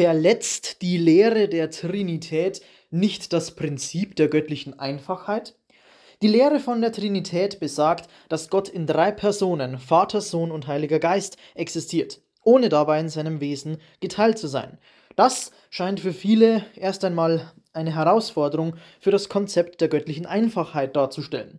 verletzt die Lehre der Trinität nicht das Prinzip der göttlichen Einfachheit? Die Lehre von der Trinität besagt, dass Gott in drei Personen, Vater, Sohn und Heiliger Geist, existiert, ohne dabei in seinem Wesen geteilt zu sein. Das scheint für viele erst einmal eine Herausforderung für das Konzept der göttlichen Einfachheit darzustellen.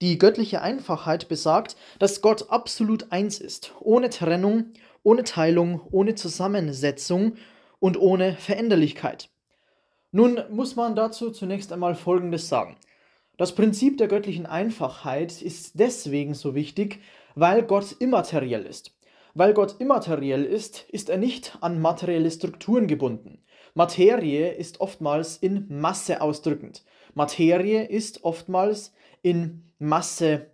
Die göttliche Einfachheit besagt, dass Gott absolut eins ist, ohne Trennung, ohne Teilung, ohne Zusammensetzung und ohne Veränderlichkeit. Nun muss man dazu zunächst einmal Folgendes sagen. Das Prinzip der göttlichen Einfachheit ist deswegen so wichtig, weil Gott immateriell ist. Weil Gott immateriell ist, ist er nicht an materielle Strukturen gebunden. Materie ist oftmals in Masse ausdrückend. Materie ist oftmals in Masse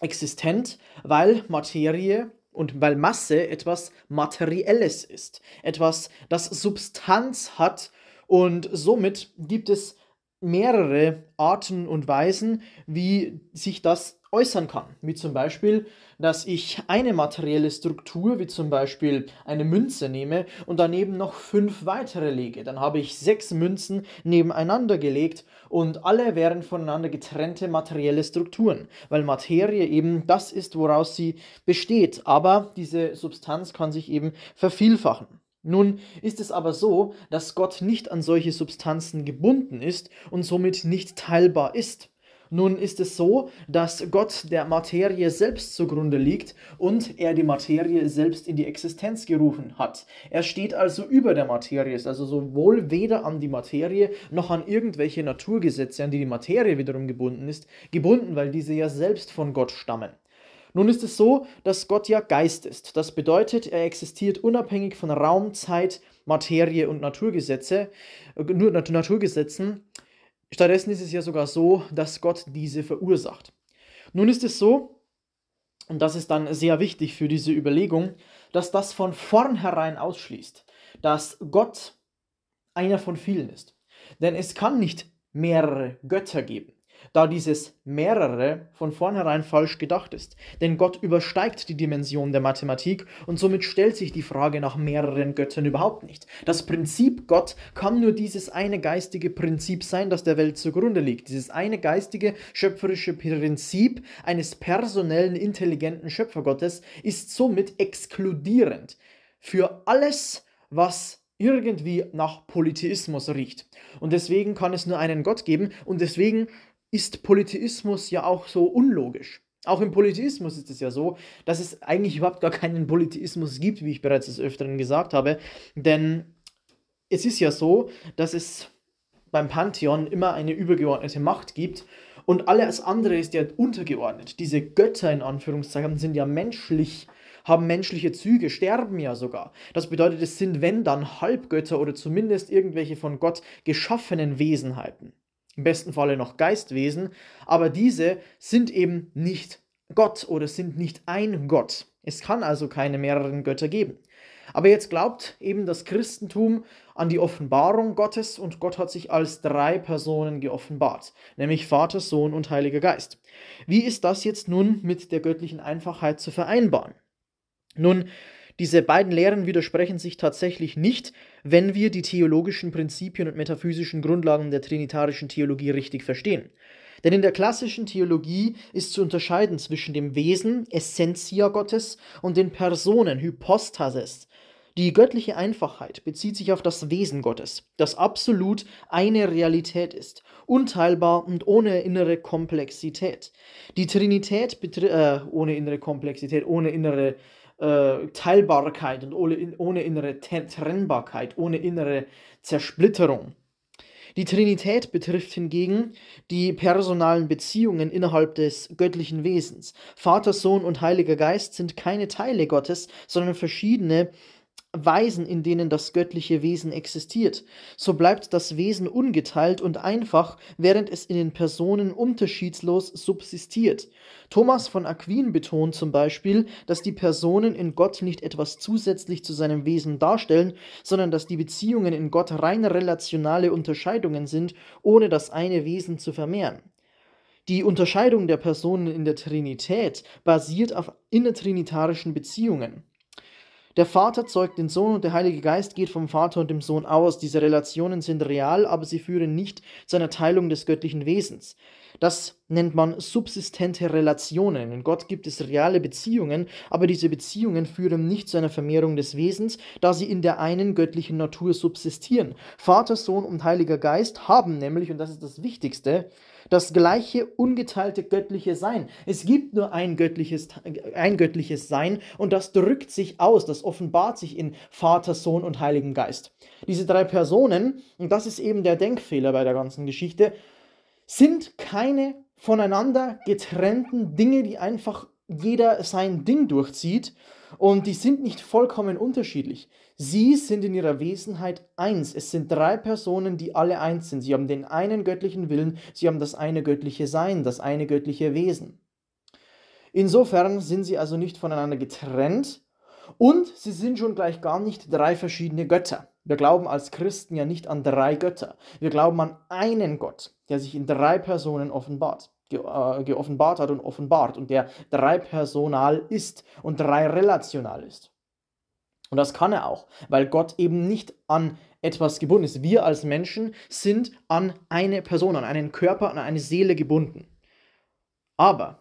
existent, weil Materie und weil Masse etwas Materielles ist, etwas, das Substanz hat und somit gibt es mehrere Arten und Weisen, wie sich das äußern kann. Wie zum Beispiel, dass ich eine materielle Struktur, wie zum Beispiel eine Münze nehme und daneben noch fünf weitere lege. Dann habe ich sechs Münzen nebeneinander gelegt und alle wären voneinander getrennte materielle Strukturen, weil Materie eben das ist, woraus sie besteht. Aber diese Substanz kann sich eben vervielfachen. Nun ist es aber so, dass Gott nicht an solche Substanzen gebunden ist und somit nicht teilbar ist. Nun ist es so, dass Gott der Materie selbst zugrunde liegt und er die Materie selbst in die Existenz gerufen hat. Er steht also über der Materie, ist also sowohl weder an die Materie noch an irgendwelche Naturgesetze, an die die Materie wiederum gebunden ist, gebunden, weil diese ja selbst von Gott stammen. Nun ist es so, dass Gott ja Geist ist. Das bedeutet, er existiert unabhängig von Raum, Zeit, Materie und Naturgesetze, äh, nur Naturgesetzen. Stattdessen ist es ja sogar so, dass Gott diese verursacht. Nun ist es so, und das ist dann sehr wichtig für diese Überlegung, dass das von vornherein ausschließt, dass Gott einer von vielen ist. Denn es kann nicht mehrere Götter geben da dieses mehrere von vornherein falsch gedacht ist. Denn Gott übersteigt die Dimension der Mathematik und somit stellt sich die Frage nach mehreren Göttern überhaupt nicht. Das Prinzip Gott kann nur dieses eine geistige Prinzip sein, das der Welt zugrunde liegt. Dieses eine geistige, schöpferische Prinzip eines personellen, intelligenten Schöpfergottes ist somit exkludierend für alles, was irgendwie nach Polytheismus riecht. Und deswegen kann es nur einen Gott geben und deswegen ist Polytheismus ja auch so unlogisch. Auch im Polytheismus ist es ja so, dass es eigentlich überhaupt gar keinen Polytheismus gibt, wie ich bereits des Öfteren gesagt habe. Denn es ist ja so, dass es beim Pantheon immer eine übergeordnete Macht gibt und alles andere ist ja untergeordnet. Diese Götter in Anführungszeichen sind ja menschlich, haben menschliche Züge, sterben ja sogar. Das bedeutet, es sind, wenn dann, Halbgötter oder zumindest irgendwelche von Gott geschaffenen Wesenheiten im besten Falle noch Geistwesen, aber diese sind eben nicht Gott oder sind nicht ein Gott. Es kann also keine mehreren Götter geben. Aber jetzt glaubt eben das Christentum an die Offenbarung Gottes und Gott hat sich als drei Personen geoffenbart, nämlich Vater, Sohn und Heiliger Geist. Wie ist das jetzt nun mit der göttlichen Einfachheit zu vereinbaren? Nun, diese beiden Lehren widersprechen sich tatsächlich nicht, wenn wir die theologischen Prinzipien und metaphysischen Grundlagen der trinitarischen Theologie richtig verstehen. Denn in der klassischen Theologie ist zu unterscheiden zwischen dem Wesen, Essentia Gottes, und den Personen, Hypostases. Die göttliche Einfachheit bezieht sich auf das Wesen Gottes, das absolut eine Realität ist, unteilbar und ohne innere Komplexität. Die Trinität äh, ohne innere Komplexität, ohne innere äh, Teilbarkeit und ohne, ohne innere Trennbarkeit, ohne innere Zersplitterung. Die Trinität betrifft hingegen die personalen Beziehungen innerhalb des göttlichen Wesens. Vater, Sohn und Heiliger Geist sind keine Teile Gottes, sondern verschiedene Weisen, in denen das göttliche Wesen existiert. So bleibt das Wesen ungeteilt und einfach, während es in den Personen unterschiedslos subsistiert. Thomas von Aquin betont zum Beispiel, dass die Personen in Gott nicht etwas zusätzlich zu seinem Wesen darstellen, sondern dass die Beziehungen in Gott rein relationale Unterscheidungen sind, ohne das eine Wesen zu vermehren. Die Unterscheidung der Personen in der Trinität basiert auf innertrinitarischen Beziehungen. Der Vater zeugt den Sohn und der Heilige Geist geht vom Vater und dem Sohn aus. Diese Relationen sind real, aber sie führen nicht zu einer Teilung des göttlichen Wesens. Das nennt man subsistente Relationen. In Gott gibt es reale Beziehungen, aber diese Beziehungen führen nicht zu einer Vermehrung des Wesens, da sie in der einen göttlichen Natur subsistieren. Vater, Sohn und Heiliger Geist haben nämlich, und das ist das Wichtigste, das gleiche ungeteilte göttliche Sein. Es gibt nur ein göttliches, ein göttliches Sein und das drückt sich aus, das offenbart sich in Vater, Sohn und Heiligen Geist. Diese drei Personen, und das ist eben der Denkfehler bei der ganzen Geschichte, sind keine voneinander getrennten Dinge, die einfach jeder sein Ding durchzieht, und die sind nicht vollkommen unterschiedlich. Sie sind in ihrer Wesenheit eins. Es sind drei Personen, die alle eins sind. Sie haben den einen göttlichen Willen, sie haben das eine göttliche Sein, das eine göttliche Wesen. Insofern sind sie also nicht voneinander getrennt und sie sind schon gleich gar nicht drei verschiedene Götter. Wir glauben als Christen ja nicht an drei Götter. Wir glauben an einen Gott, der sich in drei Personen offenbart ge äh, geoffenbart hat und offenbart und der dreipersonal ist und dreirelational ist. Und das kann er auch, weil Gott eben nicht an etwas gebunden ist. Wir als Menschen sind an eine Person, an einen Körper, an eine Seele gebunden. Aber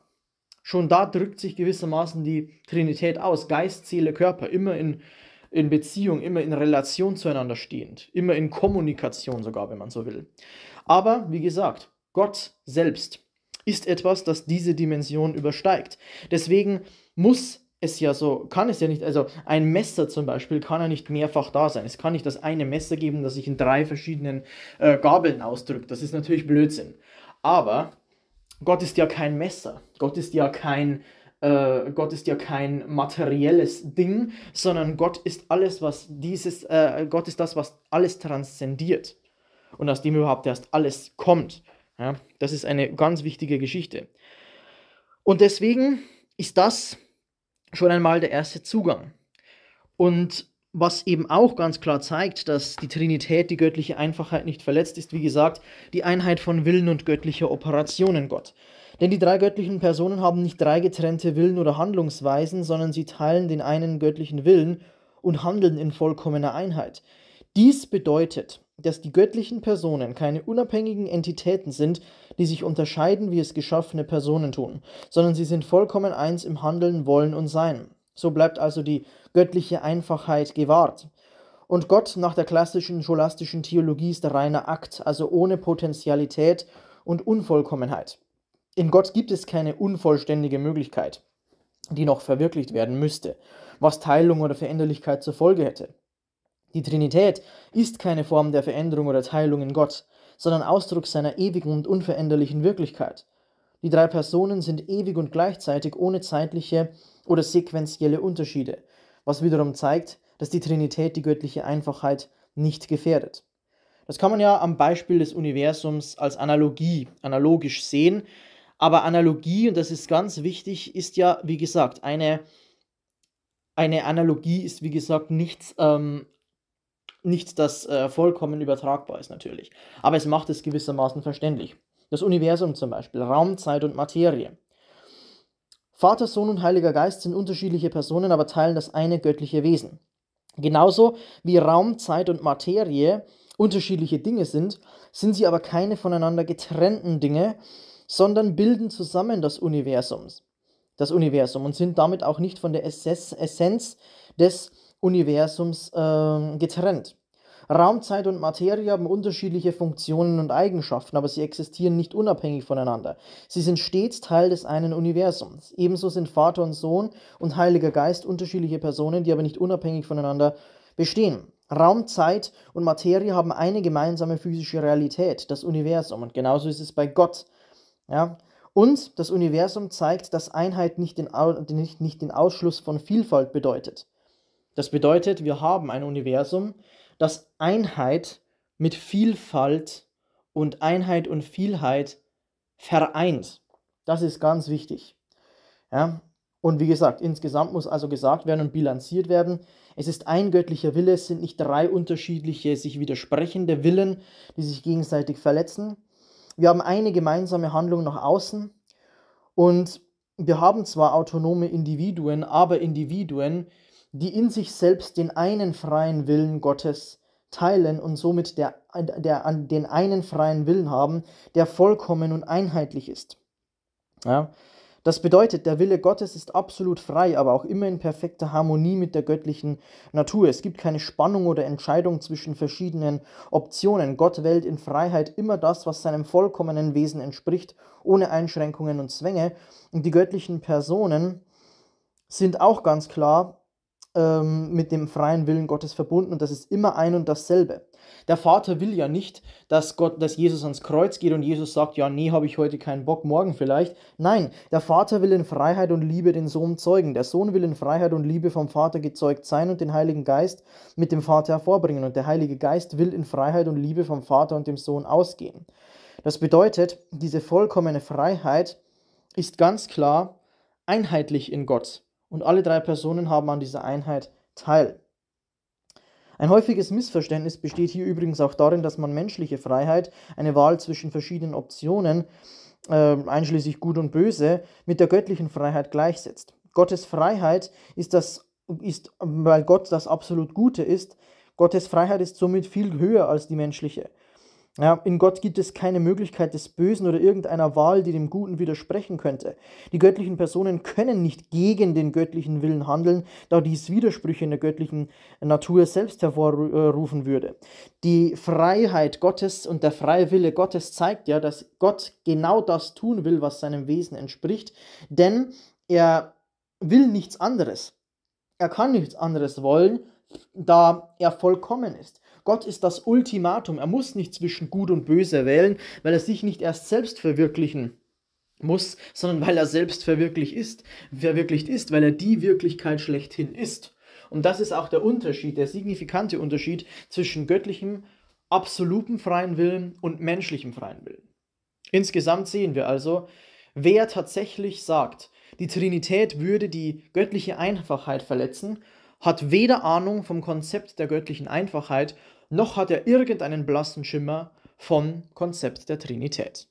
schon da drückt sich gewissermaßen die Trinität aus. Geist, Seele, Körper, immer in, in Beziehung, immer in Relation zueinander stehend, immer in Kommunikation sogar, wenn man so will. Aber wie gesagt, Gott selbst ist etwas, das diese Dimension übersteigt. Deswegen muss es ja so, kann es ja nicht, also ein Messer zum Beispiel kann ja nicht mehrfach da sein. Es kann nicht das eine Messer geben, das sich in drei verschiedenen äh, Gabeln ausdrückt. Das ist natürlich Blödsinn. Aber Gott ist ja kein Messer. Gott ist ja kein, äh, Gott ist ja kein materielles Ding, sondern Gott ist alles, was dieses, äh, Gott ist das, was alles transzendiert und aus dem überhaupt erst alles kommt. Ja, das ist eine ganz wichtige Geschichte. Und deswegen ist das schon einmal der erste Zugang. Und was eben auch ganz klar zeigt, dass die Trinität, die göttliche Einfachheit nicht verletzt ist, wie gesagt, die Einheit von Willen und göttlicher Operationen Gott. Denn die drei göttlichen Personen haben nicht drei getrennte Willen oder Handlungsweisen, sondern sie teilen den einen göttlichen Willen und handeln in vollkommener Einheit. Dies bedeutet, dass die göttlichen Personen keine unabhängigen Entitäten sind, die sich unterscheiden, wie es geschaffene Personen tun, sondern sie sind vollkommen eins im Handeln, Wollen und Sein. So bleibt also die göttliche Einfachheit gewahrt. Und Gott nach der klassischen scholastischen Theologie ist der reine Akt, also ohne Potentialität und Unvollkommenheit. In Gott gibt es keine unvollständige Möglichkeit, die noch verwirklicht werden müsste, was Teilung oder Veränderlichkeit zur Folge hätte. Die Trinität ist keine Form der Veränderung oder Teilung in Gott, sondern Ausdruck seiner ewigen und unveränderlichen Wirklichkeit. Die drei Personen sind ewig und gleichzeitig ohne zeitliche oder sequentielle Unterschiede, was wiederum zeigt, dass die Trinität die göttliche Einfachheit nicht gefährdet. Das kann man ja am Beispiel des Universums als Analogie, analogisch sehen, aber Analogie, und das ist ganz wichtig, ist ja, wie gesagt, eine, eine Analogie ist, wie gesagt, nichts ähm, nicht, das äh, vollkommen übertragbar ist natürlich, aber es macht es gewissermaßen verständlich. Das Universum zum Beispiel, Raum, Zeit und Materie. Vater, Sohn und Heiliger Geist sind unterschiedliche Personen, aber teilen das eine göttliche Wesen. Genauso wie Raum, Zeit und Materie unterschiedliche Dinge sind, sind sie aber keine voneinander getrennten Dinge, sondern bilden zusammen das Universum, das Universum und sind damit auch nicht von der Essenz des Universums äh, getrennt. Raumzeit und Materie haben unterschiedliche Funktionen und Eigenschaften, aber sie existieren nicht unabhängig voneinander. Sie sind stets Teil des einen Universums. Ebenso sind Vater und Sohn und Heiliger Geist unterschiedliche Personen, die aber nicht unabhängig voneinander bestehen. Raum, Zeit und Materie haben eine gemeinsame physische Realität, das Universum. Und genauso ist es bei Gott. Ja? Und das Universum zeigt, dass Einheit nicht den, nicht, nicht den Ausschluss von Vielfalt bedeutet. Das bedeutet, wir haben ein Universum, dass Einheit mit Vielfalt und Einheit und Vielheit vereint. Das ist ganz wichtig. Ja? Und wie gesagt, insgesamt muss also gesagt werden und bilanziert werden, es ist ein göttlicher Wille, es sind nicht drei unterschiedliche, sich widersprechende Willen, die sich gegenseitig verletzen. Wir haben eine gemeinsame Handlung nach außen und wir haben zwar autonome Individuen, aber Individuen, die in sich selbst den einen freien Willen Gottes teilen und somit der, der, den einen freien Willen haben, der vollkommen und einheitlich ist. Ja? Das bedeutet, der Wille Gottes ist absolut frei, aber auch immer in perfekter Harmonie mit der göttlichen Natur. Es gibt keine Spannung oder Entscheidung zwischen verschiedenen Optionen. Gott wählt in Freiheit immer das, was seinem vollkommenen Wesen entspricht, ohne Einschränkungen und Zwänge. Und die göttlichen Personen sind auch ganz klar ähm, mit dem freien Willen Gottes verbunden und das ist immer ein und dasselbe. Der Vater will ja nicht, dass Gott, dass Jesus ans Kreuz geht und Jesus sagt, ja, nee, habe ich heute keinen Bock, morgen vielleicht. Nein, der Vater will in Freiheit und Liebe den Sohn zeugen. Der Sohn will in Freiheit und Liebe vom Vater gezeugt sein und den Heiligen Geist mit dem Vater hervorbringen. Und der Heilige Geist will in Freiheit und Liebe vom Vater und dem Sohn ausgehen. Das bedeutet, diese vollkommene Freiheit ist ganz klar einheitlich in Gott und alle drei Personen haben an dieser Einheit teil. Ein häufiges Missverständnis besteht hier übrigens auch darin, dass man menschliche Freiheit, eine Wahl zwischen verschiedenen Optionen, äh, einschließlich Gut und Böse, mit der göttlichen Freiheit gleichsetzt. Gottes Freiheit ist das, ist, weil Gott das absolut Gute ist, Gottes Freiheit ist somit viel höher als die menschliche. Ja, in Gott gibt es keine Möglichkeit des Bösen oder irgendeiner Wahl, die dem Guten widersprechen könnte. Die göttlichen Personen können nicht gegen den göttlichen Willen handeln, da dies Widersprüche in der göttlichen Natur selbst hervorrufen würde. Die Freiheit Gottes und der freie Wille Gottes zeigt ja, dass Gott genau das tun will, was seinem Wesen entspricht, denn er will nichts anderes. Er kann nichts anderes wollen, da er vollkommen ist. Gott ist das Ultimatum. Er muss nicht zwischen Gut und Böse wählen, weil er sich nicht erst selbst verwirklichen muss, sondern weil er selbst verwirklicht ist, verwirklicht ist, weil er die Wirklichkeit schlechthin ist. Und das ist auch der Unterschied, der signifikante Unterschied zwischen göttlichem, absolutem freien Willen und menschlichem freien Willen. Insgesamt sehen wir also, wer tatsächlich sagt, die Trinität würde die göttliche Einfachheit verletzen, hat weder Ahnung vom Konzept der göttlichen Einfachheit noch hat er irgendeinen blassen Schimmer von Konzept der Trinität.